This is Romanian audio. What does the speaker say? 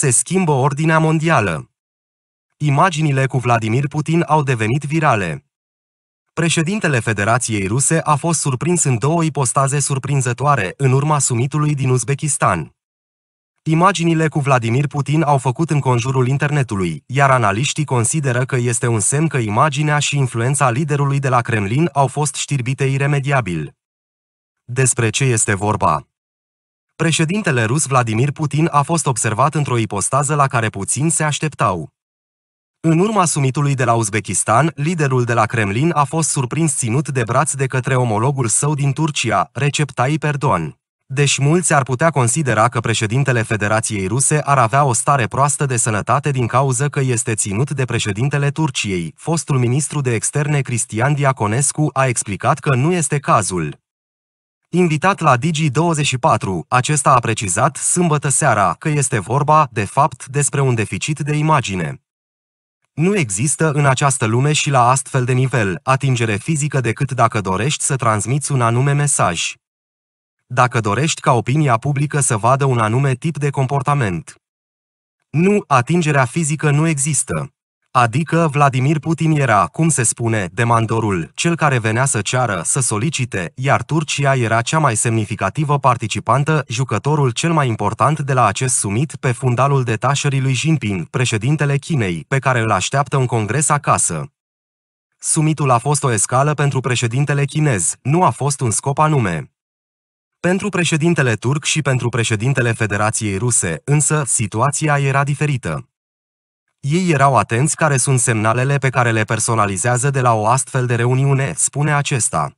se schimbă ordinea mondială. Imaginile cu Vladimir Putin au devenit virale. Președintele Federației Ruse a fost surprins în două ipostaze surprinzătoare în urma summitului din Uzbekistan. Imaginile cu Vladimir Putin au făcut în conjurul internetului, iar analiștii consideră că este un semn că imaginea și influența liderului de la Kremlin au fost știrbite iremediabil. Despre ce este vorba? Președintele rus Vladimir Putin a fost observat într-o ipostază la care puțin se așteptau. În urma sumitului de la Uzbekistan, liderul de la Kremlin a fost surprins ținut de braț de către omologul său din Turcia, Recep Tayyip Erdogan. Deși mulți ar putea considera că președintele Federației Ruse ar avea o stare proastă de sănătate din cauză că este ținut de președintele Turciei, fostul ministru de externe Cristian Diaconescu a explicat că nu este cazul. Invitat la Digi24, acesta a precizat sâmbătă seara că este vorba, de fapt, despre un deficit de imagine. Nu există în această lume și la astfel de nivel atingere fizică decât dacă dorești să transmiți un anume mesaj. Dacă dorești ca opinia publică să vadă un anume tip de comportament. Nu, atingerea fizică nu există. Adică Vladimir Putin era, cum se spune, demandorul, cel care venea să ceară, să solicite, iar Turcia era cea mai semnificativă participantă, jucătorul cel mai important de la acest summit pe fundalul detașării lui Jinping, președintele Chinei, pe care îl așteaptă un congres acasă. Summitul a fost o escală pentru președintele chinez, nu a fost un scop anume. Pentru președintele turc și pentru președintele Federației Ruse, însă, situația era diferită. Ei erau atenți care sunt semnalele pe care le personalizează de la o astfel de reuniune, spune acesta.